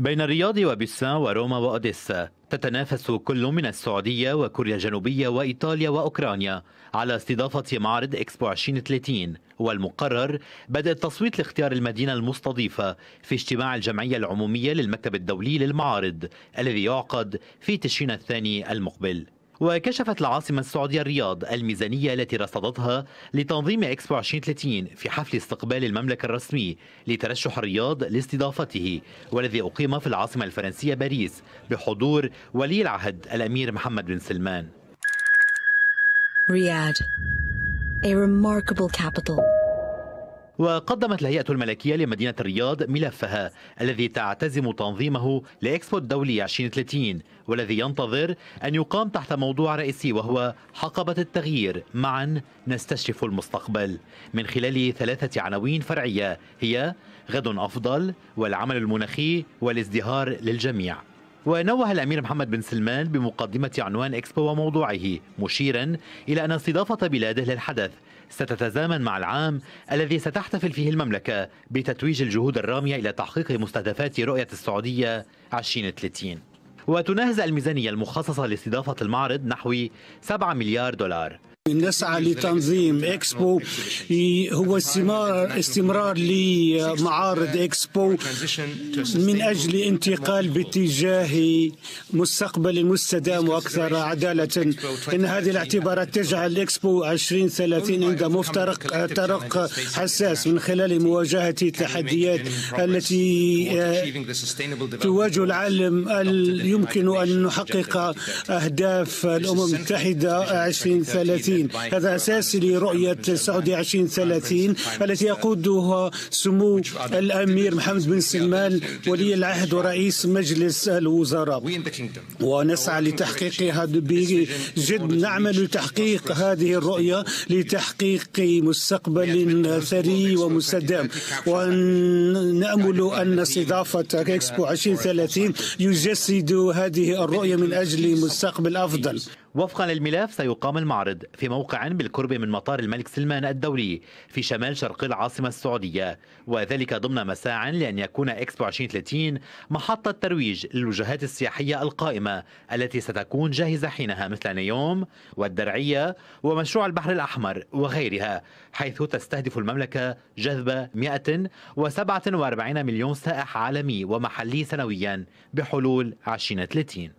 بين الرياض وبيسان وروما وأوديسا تتنافس كل من السعودية وكوريا الجنوبية وإيطاليا وأوكرانيا على استضافة معرض إكسبو 2030 والمقرر بدء التصويت لاختيار المدينة المستضيفة في اجتماع الجمعية العمومية للمكتب الدولي للمعارض الذي يعقد في تشرين الثاني المقبل وكشفت العاصمة السعودية الرياض الميزانية التي رصدتها لتنظيم إكسبو 2030 في حفل استقبال المملكة الرسمي لترشح الرياض لاستضافته والذي أقيم في العاصمة الفرنسية باريس بحضور ولي العهد الأمير محمد بن سلمان. Riyadh, a remarkable capital. وقدمت الهيئة الملكية لمدينة الرياض ملفها الذي تعتزم تنظيمه لإكسبو الدولي 2030 والذي ينتظر أن يقام تحت موضوع رئيسي وهو حقبة التغيير معا نستشرف المستقبل من خلال ثلاثة عناوين فرعية هي غد أفضل والعمل المناخي والازدهار للجميع ونوه الأمير محمد بن سلمان بمقدمة عنوان إكسبو وموضوعه مشيرا إلى أن استضافة بلاده للحدث ستتزامن مع العام الذي ستحتفل فيه المملكة بتتويج الجهود الرامية إلى تحقيق مستهدفات رؤية السعودية 2030 وتناهز الميزانية المخصصة لاستضافة المعرض نحو 7 مليار دولار نسعى لتنظيم اكسبو هو استمرار استمرار لمعارض اكسبو من اجل انتقال باتجاه مستقبل مستدام واكثر عداله ان هذه الاعتبارات تجعل اكسبو 2030 عند مفترق ترق حساس من خلال مواجهه التحديات التي آه، تواجه العالم يمكن ان نحقق اهداف الامم المتحده 2030 2030 هذا أساسي لرؤية السعودية 2030 التي يقودها سمو الأمير محمد بن سلمان ولي العهد ورئيس مجلس الوزراء ونسعى لتحقيقها بجد نعمل لتحقيق هذه الرؤية لتحقيق مستقبل ثري ومستدام ونأمل أن استضافة إكسبو 2030 يجسد هذه الرؤية من أجل مستقبل أفضل وفقا للملف سيقام المعرض في موقع بالقرب من مطار الملك سلمان الدولي في شمال شرق العاصمة السعودية وذلك ضمن مساع لأن يكون إكسبو 2030 محطة ترويج للوجهات السياحية القائمة التي ستكون جاهزة حينها مثل نيوم والدرعية ومشروع البحر الأحمر وغيرها حيث تستهدف المملكة جذب 147 مليون سائح عالمي ومحلي سنويا بحلول 2030